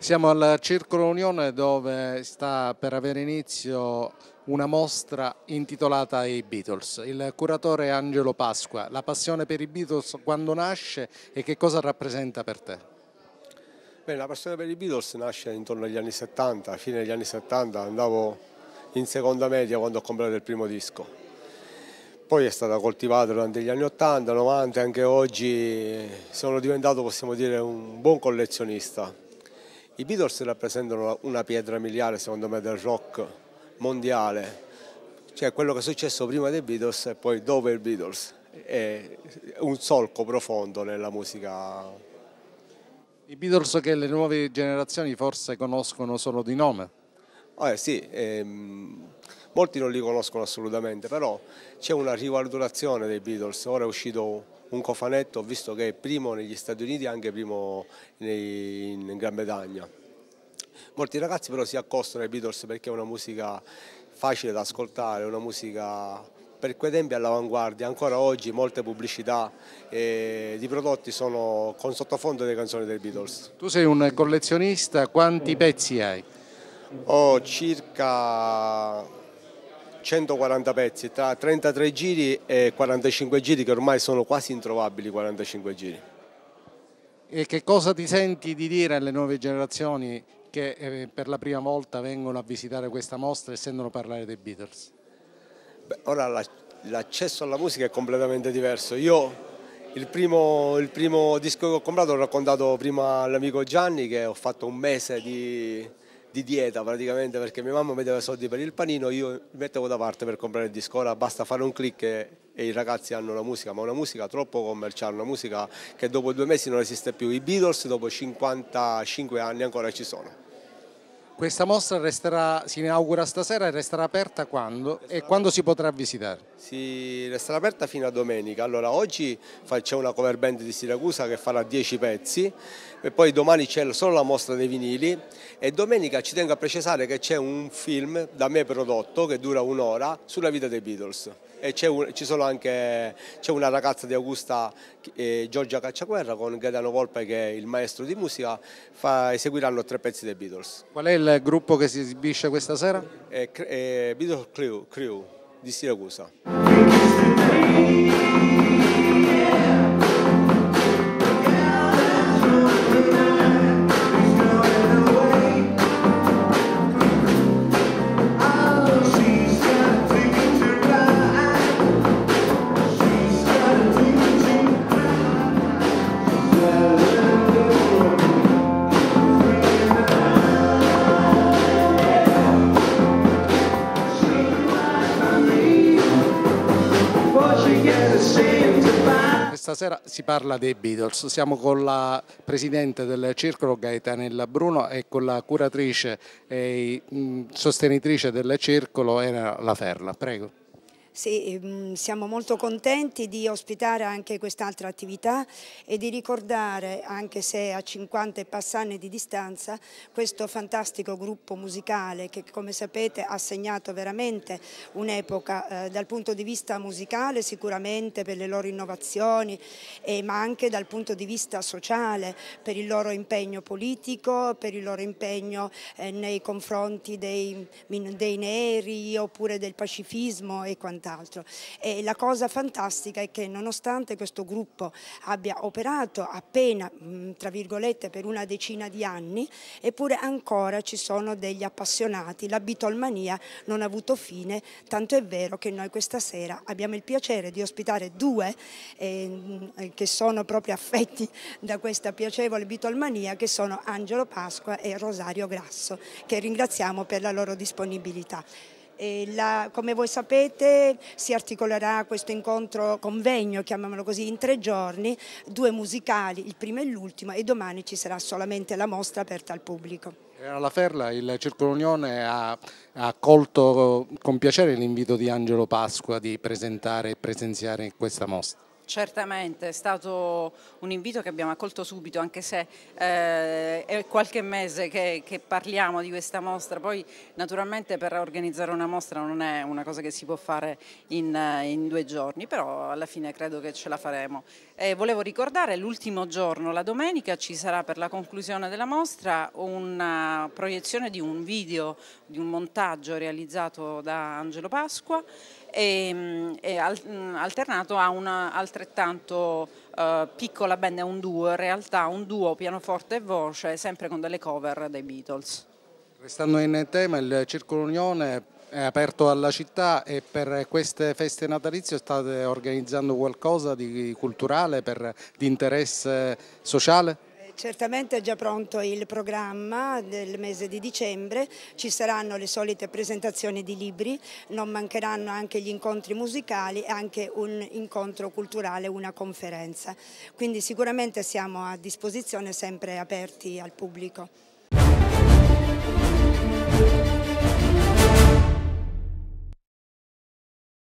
Siamo al Circolo Unione dove sta per avere inizio una mostra intitolata ai Beatles. Il curatore è Angelo Pasqua. La passione per i Beatles quando nasce e che cosa rappresenta per te? Beh, la passione per i Beatles nasce intorno agli anni 70, a fine degli anni 70 andavo in seconda media quando ho comprato il primo disco. Poi è stata coltivata durante gli anni 80, 90 e anche oggi sono diventato, possiamo dire, un buon collezionista i Beatles rappresentano una pietra miliare, secondo me, del rock mondiale, cioè quello che è successo prima dei Beatles e poi dopo i Beatles. È un solco profondo nella musica. I Beatles che le nuove generazioni forse conoscono solo di nome. Ah, eh, sì, ehm, molti non li conoscono assolutamente, però c'è una rivalutazione dei Beatles. Ora è uscito un cofanetto, visto che è primo negli Stati Uniti e anche primo nei, in Gran Bretagna. Molti ragazzi però si accostano ai Beatles perché è una musica facile da ascoltare, una musica per quei tempi all'avanguardia, ancora oggi molte pubblicità eh, di prodotti sono con sottofondo delle canzoni dei Beatles. Tu sei un collezionista, quanti pezzi hai? Ho circa 140 pezzi tra 33 giri e 45 giri che ormai sono quasi introvabili 45 giri. E che cosa ti senti di dire alle nuove generazioni che eh, per la prima volta vengono a visitare questa mostra e sentono parlare dei Beatles? Beh, ora l'accesso alla musica è completamente diverso. Io il primo, il primo disco che ho comprato l'ho raccontato prima all'amico Gianni che ho fatto un mese di di dieta praticamente perché mia mamma metteva soldi per il panino, io li mettevo da parte per comprare il disco, ora basta fare un click e, e, i ragazzi hanno la musica, ma una musica troppo commerciale, una musica che dopo due mesi non esiste più. I Beatles dopo 55 anni ancora ci sono. Questa mostra resterà, si inaugura stasera e resterà aperta quando resterà e esatto. quando si potrà visitare? Si resterà aperta fino a domenica. Allora, oggi c'è una cover band di Siracusa che farà 10 pezzi e poi domani c'è solo la mostra dei vinili e domenica ci tengo a precisare che c'è un film da me prodotto che dura un'ora sulla vita dei Beatles e c'è, un, anche, una ragazza di Augusta, eh, Giorgia Cacciaguerra, con Gaetano Volpe che è il maestro di musica, fa, eseguiranno tre pezzi dei Beatles. Qual è il gruppo che si esibisce questa sera? Eh, eh, Beatles Crew, Crew di Siracusa. Questa sera si parla dei Beatles, siamo con la presidente del circolo Gaetanella Bruno e con la curatrice e sostenitrice del circolo Elena Laferla. Prego. Sì, ehm, siamo molto contenti di ospitare anche quest'altra attività e di ricordare, anche se a 50 e passanni di distanza, questo fantastico gruppo musicale che come sapete ha segnato veramente un'epoca eh, dal punto di vista musicale sicuramente per le loro innovazioni eh, ma anche dal punto di vista sociale per il loro impegno politico, per il loro impegno eh, nei confronti dei, dei neri oppure del pacifismo e quant'altro quant'altro. E la cosa fantastica è che nonostante questo gruppo abbia operato appena, tra virgolette, per una decina di anni, eppure ancora ci sono degli appassionati, la bitolmania non ha avuto fine, tanto è vero che noi questa sera abbiamo il piacere di ospitare due eh, che sono proprio affetti da questa piacevole bitolmania, che sono Angelo Pasqua e Rosario Grasso, che ringraziamo per la loro disponibilità. La, come voi sapete si articolerà questo incontro, convegno, chiamiamolo così, in tre giorni, due musicali, il primo e l'ultimo e domani ci sarà solamente la mostra aperta al pubblico. Eh, alla Ferla il Circolo Unione ha, ha accolto con piacere l'invito di Angelo Pasqua di presentare e presenziare questa mostra. Certamente, è stato un invito che abbiamo accolto subito, anche se eh, è qualche mese che, che, parliamo di questa mostra, poi naturalmente per organizzare una mostra non è una cosa che si può fare in, in due giorni, però alla fine credo che ce la faremo. E volevo ricordare l'ultimo giorno, la domenica, ci sarà per la conclusione della mostra una proiezione di un video, di un montaggio realizzato da Angelo Pasqua e, mm, e mm, alternato a una altrettanto eh, piccola band, è un duo, in realtà un duo pianoforte e voce, sempre con delle cover dei Beatles. Restando in tema, il Circolo Unione è aperto alla città e per queste feste natalizie state organizzando qualcosa di culturale, per, di interesse sociale? Certamente è già pronto il programma del mese di dicembre, ci saranno le solite presentazioni di libri, non mancheranno anche gli incontri musicali e anche un incontro culturale, una conferenza. Quindi sicuramente siamo a disposizione sempre aperti al pubblico.